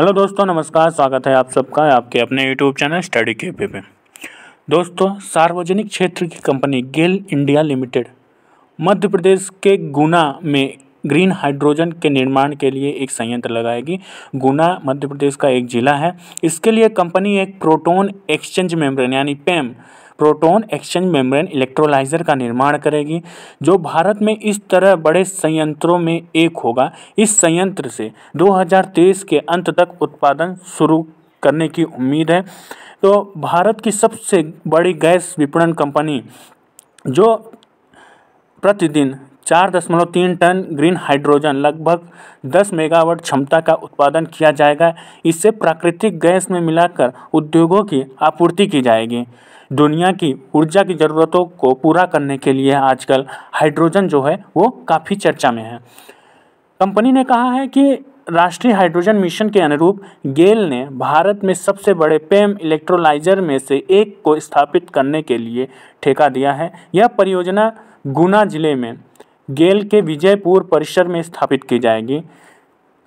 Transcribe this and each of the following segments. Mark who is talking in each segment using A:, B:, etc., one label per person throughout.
A: hello दोस्तों नमस्कार स्वागत है आप सबका आपके अपने यूट्यूब चैनल स्टडी के पे पे दोस्तों सार्वजनिक क्षेत्र की company GAIL India Limited Madhya Pradesh के गुना में ग्रीन हाइड्रोजन के निर्माण के लिए एक संयंत्र लगाएगी गुना मध्य प्रदेश का एक जिला है इसके लिए कंपनी एक प्रोटोन एक्सचेंज मेम्ब्रेन यानी PEM proton exchange membrane electrolyser का निर्माण करेगी जो भारत में इस तरह बड़े संयंत्रों में एक होगा इस संयंत्र से 2023 के अंत तक उत्पादन शुरू करने की उम्मीद है तो भारत की सबसे बड़ी गैस विपणन कंपनी जो प्रतिदिन चार दशमलव तीन टन ग्रीन हाइड्रोजन लगभग दस मेगावाट क्षमता का उत्पादन किया जाएगा इससे प्राकृतिक गैस में मिलाकर उद्योगों की आपूर्ति की जाएगी दुनिया की ऊर्जा की ज़रूरतों को पूरा करने के लिए आजकल हाइड्रोजन जो है वो काफ़ी चर्चा में है कंपनी ने कहा है कि राष्ट्रीय हाइड्रोजन मिशन के अनुरूप गेल ने भारत में सबसे बड़े पेम इलेक्ट्रोलाइजर में से एक को स्थापित करने के लिए ठेका दिया है यह परियोजना गुना जिले में गेल के विजयपुर परिसर में स्थापित की जाएगी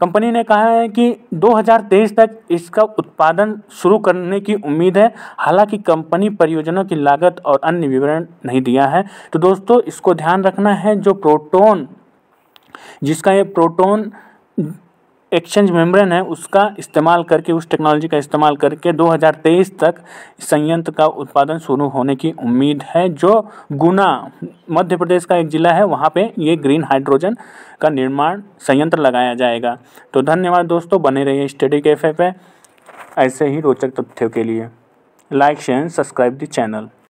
A: कंपनी ने कहा है कि 2023 तक इसका उत्पादन शुरू करने की उम्मीद है हालांकि कंपनी परियोजना की लागत और अन्य विवरण नहीं दिया है तो दोस्तों इसको ध्यान रखना है जो प्रोटोन जिसका ये प्रोटोन एक्सचेंज मेम्ब्रेन है उसका इस्तेमाल करके उस टेक्नोलॉजी का इस्तेमाल करके 2023 तक संयंत्र का उत्पादन शुरू होने की उम्मीद है जो गुना मध्य प्रदेश का एक ज़िला है वहाँ पे ये ग्रीन हाइड्रोजन का निर्माण संयंत्र लगाया जाएगा तो धन्यवाद दोस्तों बने रहिए स्टडी कैफे पे ऐसे ही रोचक तथ्यों के लिए like share subscribe the channel